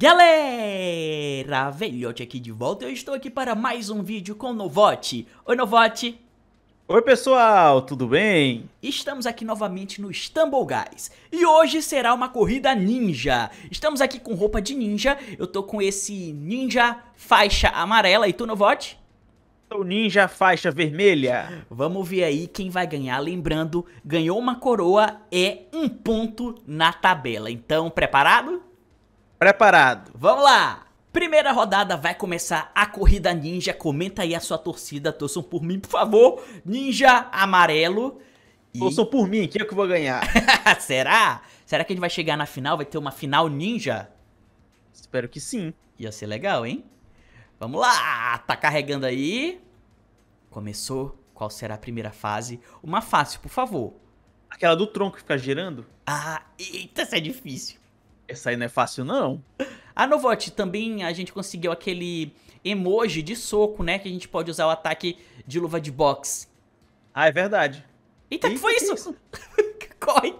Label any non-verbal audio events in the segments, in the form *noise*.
Galera, velhote aqui de volta, eu estou aqui para mais um vídeo com o Novote. Oi Novote! Oi pessoal, tudo bem? Estamos aqui novamente no Stumble Guys e hoje será uma corrida ninja. Estamos aqui com roupa de ninja, eu tô com esse ninja faixa amarela e tu Novote? o ninja faixa vermelha. Vamos ver aí quem vai ganhar. Lembrando, ganhou uma coroa é um ponto na tabela. Então, preparado? Preparado. Vamos lá! Primeira rodada vai começar a corrida ninja. Comenta aí a sua torcida. Torçam por mim, por favor. Ninja amarelo. E... Torçam por mim, que é que eu vou ganhar? *laughs* Será? Será que a gente vai chegar na final? Vai ter uma final ninja? Espero que sim. Ia ser legal, hein? Vamos lá! Tá carregando aí. Começou. Qual será a primeira fase? Uma fácil, por favor. Aquela do tronco que fica girando? Ah, eita, isso é difícil. Essa aí não é fácil, não. A Novot também a gente conseguiu aquele emoji de soco, né? Que a gente pode usar o ataque de luva de boxe. Ah, é verdade. Eita, Eita que foi isso? isso? *laughs* Corre!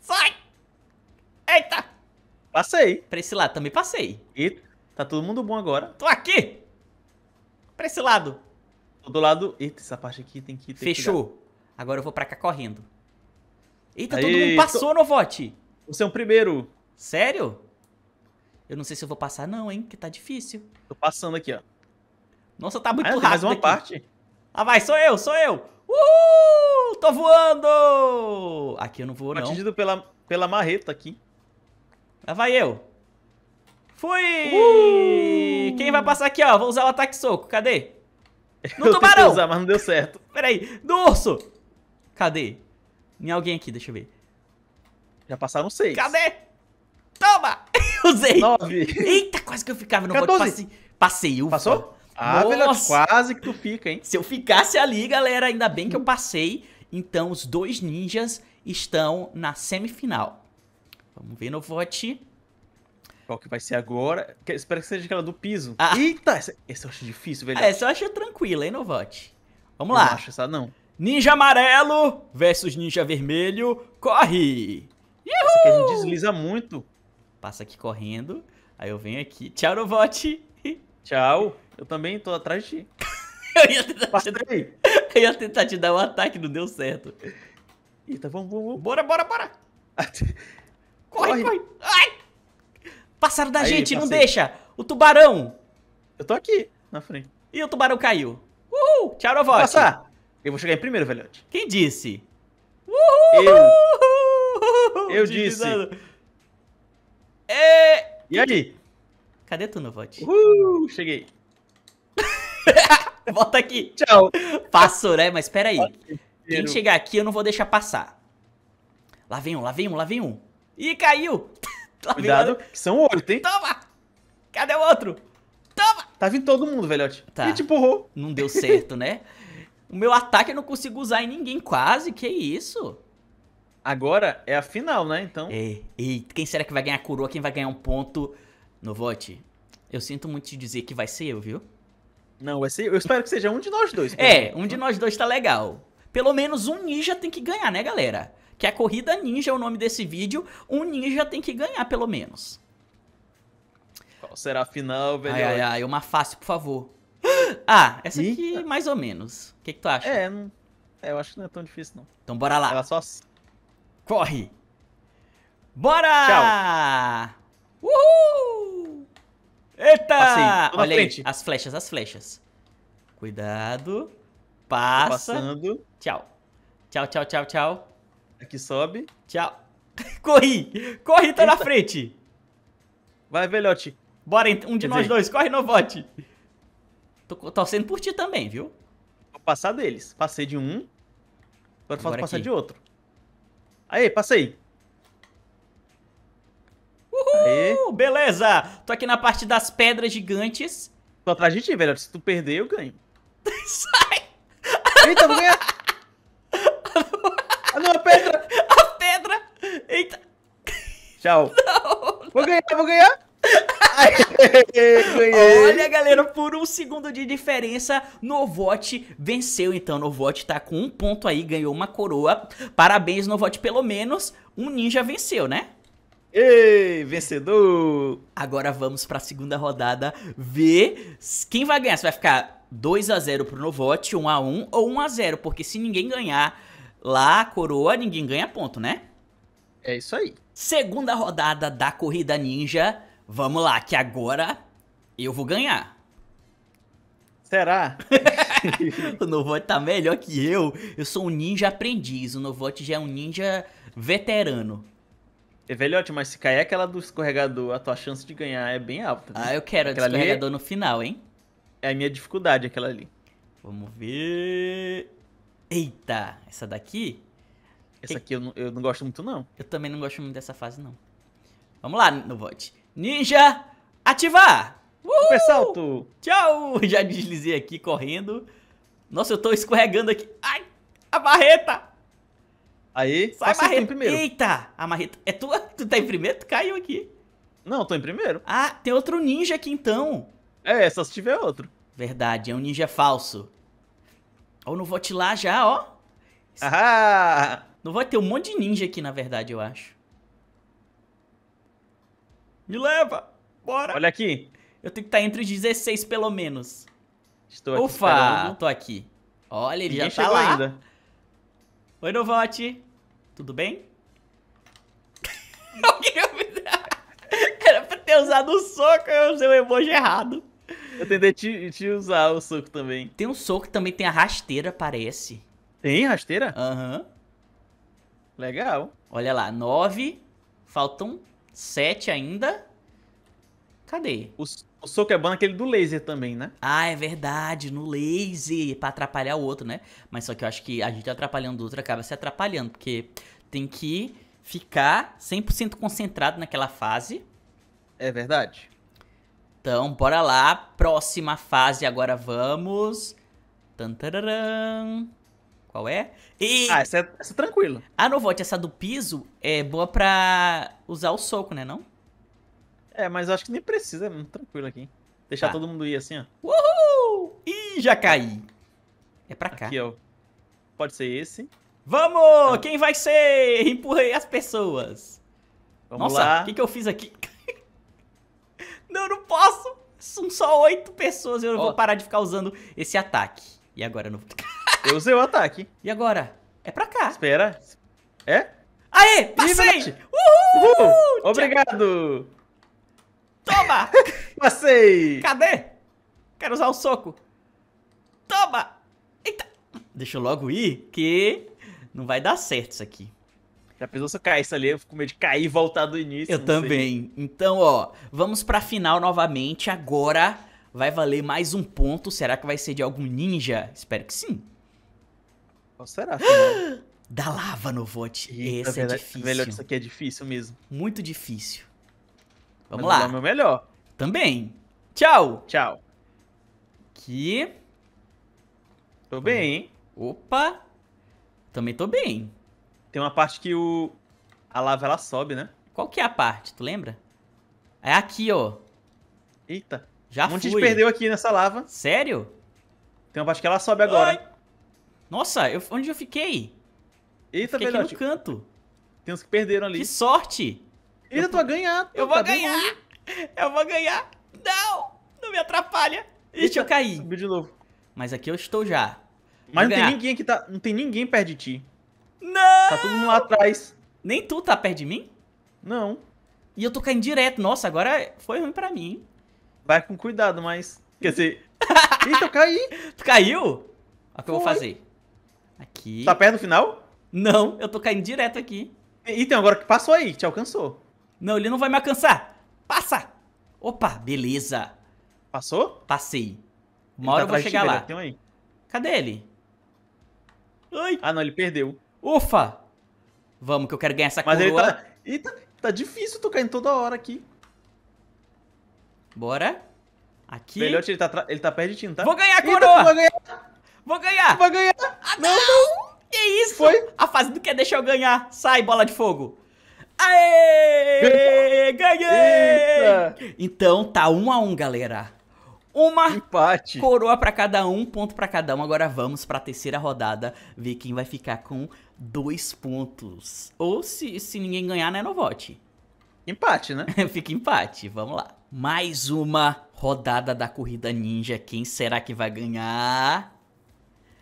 Sai! Eita! Passei. Pra esse lado também passei. E tá todo mundo bom agora. Tô aqui! Pra esse lado. Tô do lado. Eita, essa parte aqui tem que. Fechou. agora eu vou pra cá correndo. Eita, todo mundo passou, tô... Novote! Você é o primeiro. Sério? Eu não sei se eu vou passar não, hein, que tá difícil. Tô passando aqui, ó. Nossa, tá muito ah, rápido mais uma aqui. parte. Ah, vai, sou eu, sou eu. Uhul! Tô voando! Aqui eu não vou, não. Atingido pela, pela marreta aqui. Lá vai eu. Fui! Uhul! Quem vai passar aqui, ó? Vou usar o ataque soco. Cadê? *laughs* No eu tubarão! Usar, mas não deu certo. Peraí, no urso! Cadê? Em alguém aqui, deixa eu ver. Já passaram seis. Cadê? usei. 9. Eita, quase que eu ficava no 14. Passei, passei, ufa. Passou? Ah, velho, quase que tu fica, hein? Se eu ficasse ali, galera, ainda bem que eu passei. Então, os dois ninjas estão na semifinal. Vamos ver no vote. Qual que vai ser agora? Que, espero que seja aquela do piso. Ah. Eita, essa, essa eu acho difícil, velho. Ah, é, essa eu acho tranquila, hein, no vote. Vamos eu lá. Não acho essa não. Ninja amarelo versus ninja vermelho. Corre! Essa aqui a gente desliza muito passa aqui correndo. Aí eu venho aqui. Tchau, Novote. Tchau. *laughs* Eu também tô atrás de ti. *laughs* eu, ia tentar te dar... eu ia tentar te dar um ataque, não deu certo. Eita, vamos, vamos, vamos. Bora, bora, bora. *laughs* corre, corre, corre. Ai! Passaram da Aí, gente, passei. não deixa. O tubarão. Eu tô aqui, na frente. E o tubarão caiu. Uhul. Tchau, Novote. Passar. Eu vou chegar em primeiro, velhote. Quem disse? Uhul. Eu. Eu disse. E... É, e aí? Cadê tu no vote? Uhul, cheguei. *laughs* Volta aqui. Tchau. Passou, né? Mas pera aí. Quem chegar aqui, eu não vou deixar passar. Lá vem um, lá vem um, lá vem um. Ih, caiu. *laughs* lá Cuidado, que são oito, hein? Toma! Cadê o outro? Toma! Tá vindo todo mundo, velhote. Tá. E te empurrou. Não deu certo, né? o meu ataque eu não consigo usar em ninguém quase. Que isso? Agora é a final, né? Então. É. E quem será que vai ganhar a coroa? Quem vai ganhar um ponto no vote? Eu sinto muito te dizer que vai ser eu, viu? Não, vai ser eu. Eu espero que seja um de nós dois. É, um de nós dois tá legal. Pelo menos um ninja tem que ganhar, né, galera? Que a corrida ninja é o nome desse vídeo. Um ninja tem que ganhar, pelo menos. Qual será a final, velho? Ai, ai, ai, uma fácil, por favor. *gasps* Ah, essa aqui, Eita. mais ou menos. O que, que tu acha? É, não... é, eu acho que não é tão difícil, não. Então bora lá. Ela só corre. Bora! Tchau. Uhul! Eita! Passei, Olha aí, as flechas, as flechas. Cuidado. Passa. Tô passando. Tchau. Tchau, tchau, tchau, tchau. Aqui sobe. Tchau. *laughs* Corri! Corre, tá na frente! Vai, velhote. Bora, então, um de Quer nós dizer... dois. Corre, Novote. Tô torcendo por ti também, viu? Vou passar deles. Passei de um. Agora, agora passar de outro. Aê, passei. Uhul, Aê. beleza. Tô aqui na parte das pedras gigantes. Tô atrás de ti, velho. Se tu perder, eu ganho. *laughs* Sai! Eita, vou ganhar! ah, não, a pedra! A pedra! Eita! Tchau. Não, não. Vou ganhar, vou ganhar! Olha, galera, por um segundo de diferença, Novote venceu. Então, Novote tá com um ponto aí, ganhou uma coroa. Parabéns, Novote, pelo menos um ninja venceu, né? Ei, vencedor! Agora vamos para a segunda rodada ver quem vai ganhar. Se vai ficar 2 a 0 pro Novote, 1 a 1 ou 1 a 0, porque se ninguém ganhar lá a coroa, ninguém ganha ponto, né? É isso aí. Segunda rodada da corrida ninja. Vamos lá, que agora eu vou ganhar. Será? *laughs* o Novote tá melhor que eu. Eu sou um ninja aprendiz. O Novote já é um ninja veterano. É velhote, mas se cair aquela do escorregador, a tua chance de ganhar é bem alta. Ah, eu quero aquela do escorregador no final, hein? É a minha dificuldade, aquela ali. Vamos ver. Eita, essa daqui? Essa aqui eu não, eu não gosto muito, não. Eu também não gosto muito dessa fase, não. Vamos lá, Novote. Ninja, ativar! Uhul! Super salto! Tchau! *laughs* Já deslizei aqui correndo. Nossa, eu tô escorregando aqui. Ai! A marreta! Aí, sai a em primeiro. Eita! A marreta é tua? Tu tá em primeiro? Tu caiu aqui. Não, tô em primeiro. Ah, tem outro ninja aqui então. É, só se tiver outro. Verdade, é um ninja falso. Ó, não vou te lá já, ó. Ah! Não vai ter um monte de ninja aqui, na verdade, eu acho. Me leva! Bora! Olha aqui. Eu tenho que estar tá entre os 16, pelo menos. Estou aqui. Ufa! Esperando. Tô aqui. Olha, ele Ninguém já tá lá. Ainda. Oi, Novote. Tudo bem? *laughs* Era pra ter usado o um soco, eu usei o emoji errado. Eu tentei te, te, usar o soco também. Tem um soco que também tem a rasteira, parece. Tem rasteira? Aham. Uhum. Legal. Olha lá, nove. Faltam 7 ainda. Cadê? O, o soco é bom naquele do laser também, né? Ah, é verdade, no laser, pra atrapalhar o outro, né? Mas só que eu acho que a gente atrapalhando o outro acaba se atrapalhando, porque tem que ficar 100% concentrado naquela fase. É verdade. Então, bora lá, próxima fase, agora vamos. Tantararam. Qual é? E... Ah, essa é, essa é tranquila. A ah, Novote, essa do piso, é boa pra usar o soco, né, não? É, mas eu acho que nem precisa, é muito tranquilo aqui. Deixar tá. todo mundo ir assim, ó. Uhul! Ih, já caí. É pra cá. Aqui, ó. Pode ser esse. Vamos! Quem vai ser? *laughs* Empurrei as pessoas. Vamos Nossa, lá. o que, que eu fiz aqui? *laughs* não, não posso! São só oito pessoas, eu vou parar de ficar usando esse ataque. E agora eu não... *laughs* Eu usei o ataque. E agora? É pra cá. Espera. É? Aê! Passei! Uhul! Uhul! Obrigado! Toma! *laughs* passei! Cadê? Quero usar o soco. Toma! Eita! Deixa eu logo ir, que não vai dar certo isso aqui. Já pensou se eu isso ali? Eu fico com medo de cair e voltar do início. Eu também. Sei. Então, ó, vamos pra final novamente. Agora vai valer mais um ponto. Será que vai ser de algum ninja? Espero que sim. Qual será? *gasps* Da lava, Novote. Esse é, é difícil. Melhor isso aqui é difícil mesmo. Muito difícil. Vamos Mas lá. meu melhor. Também. Tchau. Tchau. Aqui. Tô bem, hein? Opa. Também tô bem. Tem uma parte que o... A lava, ela sobe, né? Qual que é a parte? Tu lembra? É aqui, ó. Eita. Já um fui. Um monte de perdeu aqui nessa lava. Sério? Tem uma parte que ela sobe agora. Ai. Nossa, eu, onde eu fiquei? Eita, eu fiquei aqui no canto. Tem uns que perderam ali. Que sorte! Eita, eu, tu vai ganhar. Eu tá vou ganhar! Eu vou ganhar! Não! Não me atrapalha! Ixi, eu caí. Subiu de novo. Mas aqui eu estou já. Mas não tem ninguém que tá. Não tem ninguém perto de ti. Não! Tá todo mundo lá atrás. Nem tu tá perto de mim? Não. E eu tô caindo direto. Nossa, agora foi ruim pra mim. Vai com cuidado, mas. Quer dizer. *laughs* Eita, eu caí! Tu caiu? O que eu vou fazer? Aqui. Tá perto do final? Não, eu tô caindo direto aqui. Então, agora que passou aí, te alcançou. Não, ele não vai me alcançar. Passa! Opa, beleza. Passou? Passei. Uma ele tá hora tá eu vou chegar lá. Aí. Cadê ele? Ai. Ah, não, ele perdeu. Ufa! Vamos, que eu quero ganhar essa Mas coroa. Mas tá- ele tá... Eita, tá... difícil, tô caindo toda hora aqui. Bora. Aqui. Velhote, ele tá, tra... ele tá perto de ti, não tá? Vou ganhar a coroa! vou ganhar. Vou ganhar! Vou ganhar! Ah, não, não! Que isso? Foi? A fase do quer é deixar eu ganhar. Sai, bola de fogo. Aê! Ganhei! Eita. Então tá um a um, galera. Uma Empate. coroa para cada um, ponto para cada um. Agora vamos para a terceira rodada, ver quem vai ficar com dois pontos. Ou se, se ninguém ganhar, né, não vote. Empate, né? *laughs* Fica empate, vamos lá. Mais uma rodada da corrida ninja. Quem será que vai ganhar?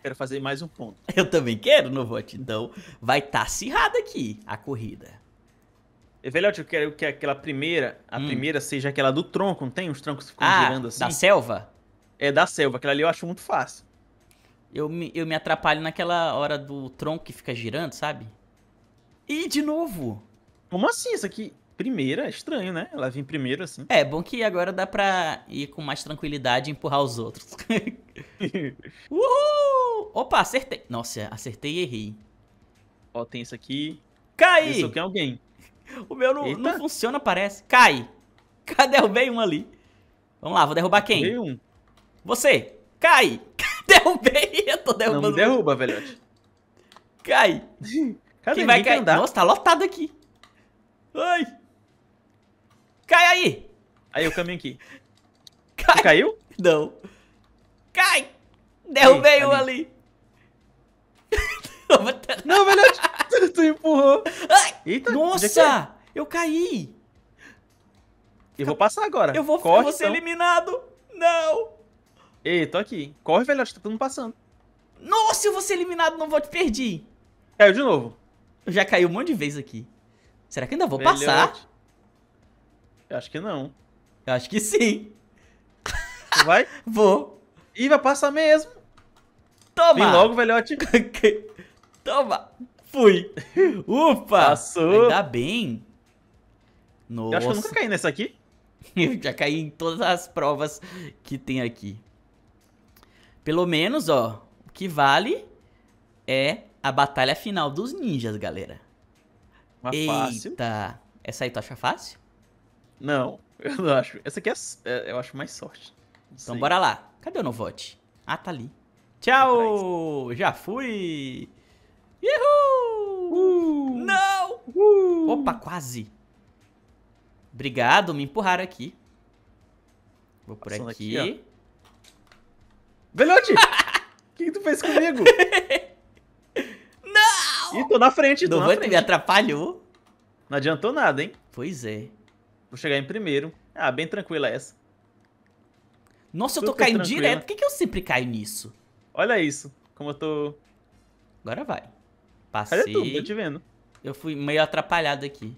Quero fazer mais um ponto. *laughs* Eu também quero, não vote. Então, vai estar tá acirrada aqui a corrida. É Velhote, eu quero que aquela primeira, a hum. primeira seja aquela do tronco, não tem? Uns troncos ficam ah, girando assim. Da selva? É da selva, aquela ali eu acho muito fácil. Eu me, eu me atrapalho naquela hora do tronco que fica girando, sabe? E de novo! Como assim? Isso aqui. Primeira, é estranho, né? Ela vem primeiro assim. É, bom que agora dá pra ir com mais tranquilidade e empurrar os outros. *laughs* *laughs* Uhul! Opa, acertei. Nossa, acertei e errei. Ó, tem isso aqui. Cai! Isso aqui é alguém. O meu não, não, funciona, parece. Cai! *laughs* Cadê? Derrubei um ali. Vamos lá, vou derrubar quem? Derrubei um. Você! Cai! *laughs* derrubei! Eu tô derrubando. Não me derruba, velhote. Cai! *laughs* Cadê? Quem vai cair? Andar. Nossa, tá lotado aqui. Ai! Cai aí! Aí eu caminho aqui. Cai. Você caiu? Não. Cai! Derrubei Ei, um ali. *laughs* Não, é verdade. *laughs* tu empurrou. Eita, é nossa! É? Eu caí. Eu vou passar agora. Eu vou, Corre, eu vou ser então. eliminado. Não. Ei, tô aqui. Corre, velhote. Tá todo mundo passando. Nossa, eu vou ser eliminado. Não vou te perder. Caiu de novo. Eu já caiu um monte de vezes aqui. Será que ainda vou passar? Eu acho que não. Eu acho que sim. vai? *laughs* vou. Ih, vai passar mesmo. Toma. Vem logo, velhote. Toma! Fui! Upa! Passou! Ainda bem! Nossa. Eu acho que eu nunca caí nessa aqui. *laughs* eu já caí em todas as provas que tem aqui. Pelo menos, ó, o que vale é a batalha final dos ninjas, galera. Uma Eita! Fácil. Essa aí tu acha fácil? Não, *laughs* eu não acho. Essa aqui é, é eu acho mais sorte. Então bora lá. Cadê o Novote? Ah, tá ali. Tchau! Já fui! Uhul! Uh! Não! Uh! Opa, quase. Obrigado, me empurraram aqui. Vou por Passando aqui. aqui Velhote! O *laughs* que, que, tu fez comigo? *laughs* Não! Ih, tô na frente, tô Dovan me atrapalhou. Não adiantou nada, hein? Pois é. Vou chegar em primeiro. Ah, bem tranquila essa. Nossa, Super eu tô caindo tranquila. direto. Por que, que eu sempre caio nisso? Olha isso. Como eu tô... Agora vai. Passei. Cadê tu? Tô te vendo. Eu fui meio atrapalhado aqui.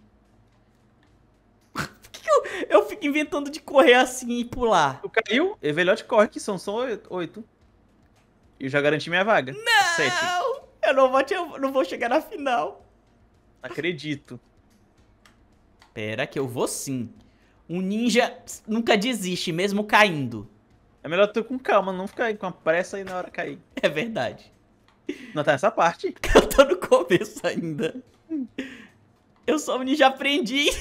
Por *laughs* que, que eu, eu fico inventando de correr assim e pular? Tu caiu? Velhote é corre, que são só oito. E já garanti minha vaga. Não! Sete. Eu não vou, eu não vou chegar na final. Acredito. Pera que eu vou sim. Um ninja nunca desiste, mesmo caindo. É melhor tu com calma, não ficar com a pressa aí na hora cair. É verdade. Não tá nessa parte. *laughs* Eu tô no começo ainda. Eu sou um ninja aprendi. *laughs*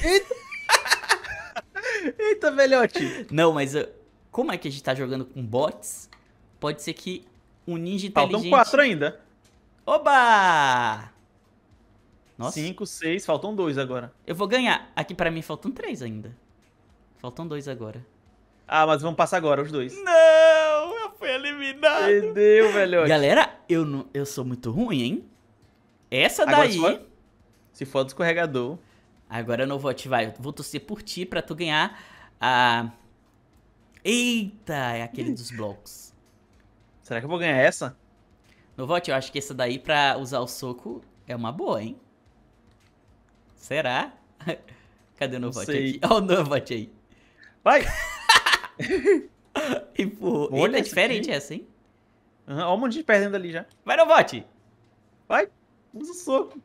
Eita, velhote. Não, mas eu... Eh, como é que a gente tá jogando com bots? Pode ser que um ninja Faltam inteligente... Faltam quatro ainda. Oba! Nossa. Cinco, seis, faltam dois agora. Eu vou ganhar. Aqui pra mim faltam três ainda. Faltam dois agora. Ah, mas vamos passar agora, os dois. Não! Foi eliminado. Perdeu, velho. Galera, eu, não, eu sou muito ruim, hein? Essa Agora, daí. se, for, se for do escorregador. Agora eu não vou ativar. Eu vou torcer por ti pra tu ganhar a. Eita, é aquele dos blocos. Será que eu vou ganhar essa? No eu acho que essa daí pra usar o soco é uma boa, hein? Será? *laughs* Cadê o Novote aqui? Olha o Novote aí. Vai! *laughs* *laughs* e porra, Olha é diferente é aqui. essa, hein? Uhum, olha um monte de perdendo ali já. Vai, não bote! Vai, usa o soco.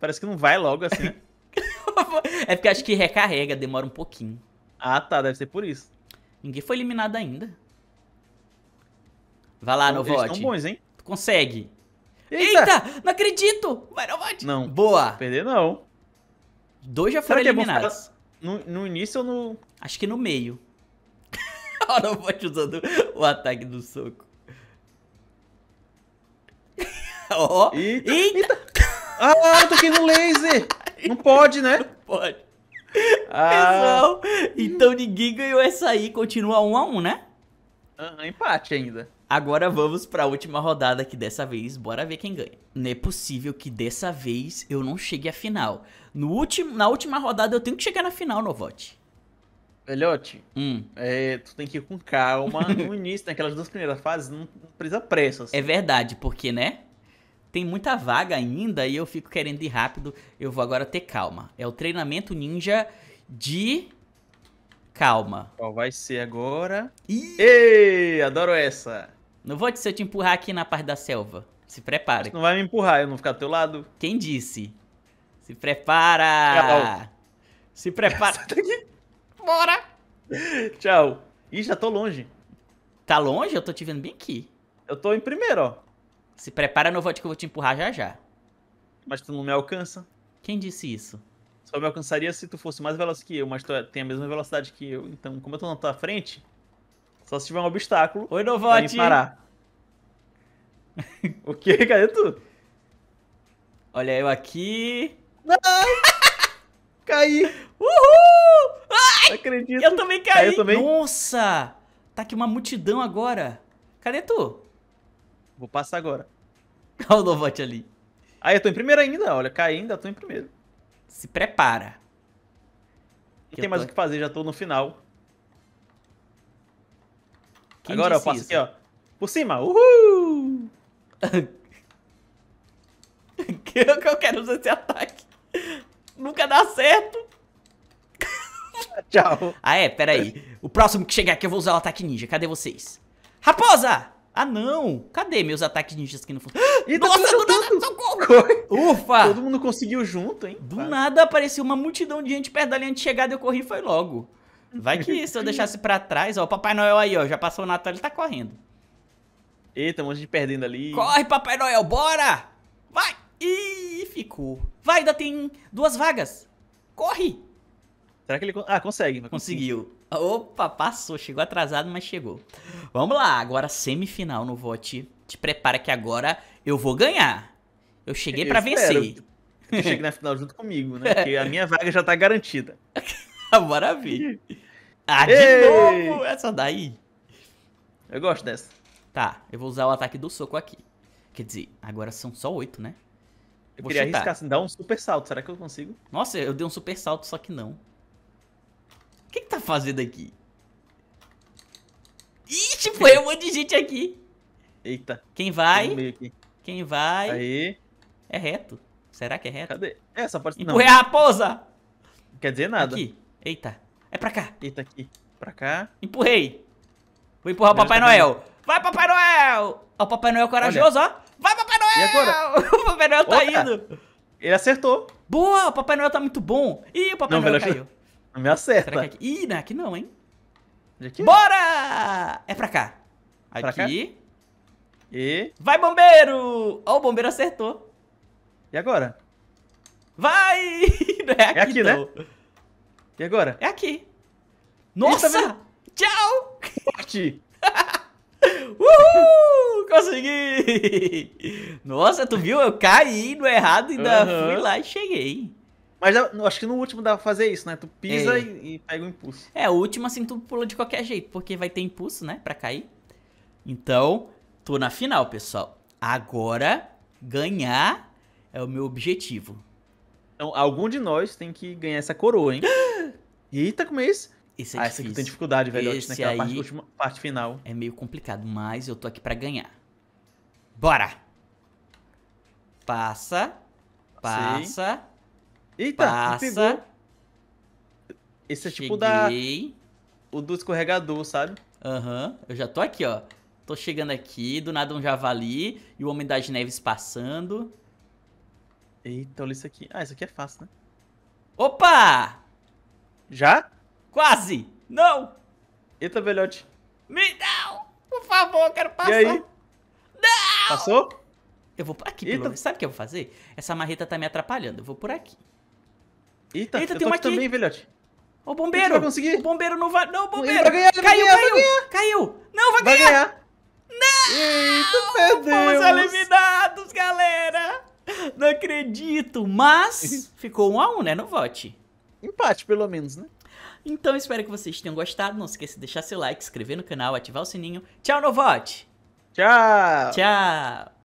Parece que não vai logo assim, né? *laughs* é porque acho que recarrega, demora um pouquinho. Ah, tá, deve ser por isso. Ninguém foi eliminado ainda. Vai lá, então, Novote. Eles estão bons, hein? Tu consegue. Eita! Eita! Não acredito! Vai, Novote! Não. Boa! Perder não. Dois já foram é eliminados. É no, no, início ou no... Acho que no meio. Autobot *laughs* usando o ataque do soco. *laughs* Ó. Oh. Eita, eita. eita. Ah, eu tá toquei no laser. Não pode, né? Não pode. Ah. Pessoal, então ninguém ganhou essa aí. Continua um a um, né? Ah, empate ainda. Agora vamos para a última rodada que dessa vez, bora ver quem ganha. Não é possível que dessa vez eu não chegue à final. No último, na última rodada eu tenho que chegar na final, Novote. Velhote, hum. é, tu tem que ir com calma. *laughs* No início, naquelas duas primeiras fases, não precisa pressa. Assim. É verdade, porque, né? Tem muita vaga ainda e eu fico querendo ir rápido. Eu vou agora ter calma. É o treinamento ninja de calma. Qual vai ser agora? Ih! Ei, adoro essa. Não vou te se eu te empurrar aqui na parte da selva. Se prepare. não vai me empurrar, eu não vou ficar do teu lado. Quem disse? Se prepara! Tchau. Se prepara. *laughs* Bora! Tchau. Ih, já tô longe. Tá longe? Eu tô te vendo bem aqui. Eu tô em primeiro, ó. Se prepara, no vote que eu vou te empurrar já já. Mas tu não me alcança. Quem disse isso? Só me alcançaria se tu fosse mais veloz que eu, mas tu é, tem a mesma velocidade que eu. Então, como eu tô na tua frente, só se tiver um obstáculo. Oi, Novote! parar. *laughs* o quê? Cadê tu? Olha, eu aqui. Não! *laughs* Caí! Uhul! acredito. Eu também caí. Caiu também. Nossa! Tá aqui uma multidão agora. Cadê tu? Vou passar agora. Olha o Novote ali. Aí ah, eu tô em primeiro ainda. Olha, caí ainda, tô em primeiro. Se prepara. Não tem mais tô... o que fazer, já tô no final. Quem agora eu passo isso? aqui, ó. Por cima. Uhul! *laughs* eu quero usar esse ataque. Nunca dá certo. *laughs* Tchau. Ah, é? Peraí. O próximo que chegar aqui eu vou usar o ataque ninja. Cadê vocês? Raposa! Ah, não! Cadê meus ataques ninjas aqui no fundo? Eita, *gasps* tá Nossa, do nada! Socorro! Ufa! Todo mundo conseguiu junto, hein? Do Vai. nada apareceu uma multidão de gente perto da linha de chegada e eu corri e foi logo. Vai que se eu deixasse pra trás, ó, o Papai Noel aí, ó, já passou o Natal, ele tá correndo. Eita, um monte de perdendo ali. Corre, Papai Noel, bora! Vai! Ih, ficou. Vai, ainda tem duas vagas. Corre! Será que ele. Ah, consegue. Conseguiu. Opa, passou. Chegou atrasado, mas chegou. Vamos lá, agora semifinal no vote. Te prepara que agora eu vou ganhar. Eu cheguei para vencer. *laughs* Que chegue na final junto comigo, né? Porque a minha vaga já tá garantida. *laughs* Maravilha. Ah, de Ei! novo essa daí. Eu gosto dessa. Tá, eu vou usar o ataque do soco aqui. Quer dizer, agora são só oito, né? Eu vou queria chutar. arriscar, assim, dar um super salto. Será que eu consigo? Nossa, eu dei um super salto, só que não. O que, que tá fazendo aqui? Ixi, foi um monte de gente aqui. Eita. Quem vai? Quem vai? Aí. É reto. Será que é reto? Cadê? Essa é, parte não. a raposa. Não quer dizer nada. Aqui. Eita. É pra cá. Eita, aqui. Pra cá. Empurrei. Vou empurrar o Papai tá Noel. Vai, Papai Noel! Ó, o Papai Noel é corajoso, Olha. ó. Vai, Papai Noel! E agora? *laughs* o Papai Noel tá Olha. indo. Ele acertou. Boa, o Papai Noel tá muito bom. Ih, o Papai não, Noel caiu. Não me acerta. Será que é aqui? Ih, não é aqui não, hein? Aqui? Bora! É pra cá. É pra aqui. Cá? E... Vai, bombeiro! Ó, oh, o bombeiro acertou. E agora? Vai! *laughs* Não é aqui, é aqui né? não. né? E agora? É aqui. Tá Nossa! Tchau! Forte! *laughs* Uhul! Consegui! *laughs* Nossa, tu viu? Eu caí no errado e ainda uhum. fui lá e cheguei. Mas acho que no último dá pra fazer isso, né? Tu pisa é. e, e, pega o impulso. É, o último assim tu pula de qualquer jeito, porque vai ter impulso, né? Pra cair. Então, tô na final, pessoal. Agora, ganhar é o meu objetivo. Então, algum de nós tem que ganhar essa coroa, hein? *gasps* Eita, como é isso? Esse é ah, difícil. esse aqui tem dificuldade, velho. Né, esse naquela é parte, última, parte final. É meio complicado, mas eu tô aqui pra ganhar. Bora! Passa. Passa. Sim. Eita, passa. Esse é Cheguei. tipo da. O do escorregador, sabe? Aham, uhum. eu já tô aqui, ó. Tô chegando aqui, do nada um javali e o Homem das Neves passando. Eita, olha isso aqui. Ah, isso aqui é fácil, né? Opa! Já? Quase! Não! Eita, velhote. Me não! Por favor, eu quero passar. E aí? Não! Passou? Eu vou por aqui, pelo Sabe o que eu vou fazer? Essa marreta tá me atrapalhando. Eu vou por aqui. Eita, Eita tem uma aqui. também, velhote. O bombeiro! Vai conseguir? O bombeiro não vai. Não, o bombeiro! Vai ganhar, caiu, caiu! Ganhar. Caiu! Não, vai, vai ganhar. ganhar! Não! Eita, Fomos eliminados, galera! Não acredito, mas *laughs* ficou um a um, né, no vote. Empate, pelo menos, né? Então, espero que vocês tenham gostado. Não se esqueça de deixar seu like, inscrever no canal, ativar o sininho. Tchau, no Tchau! Tchau!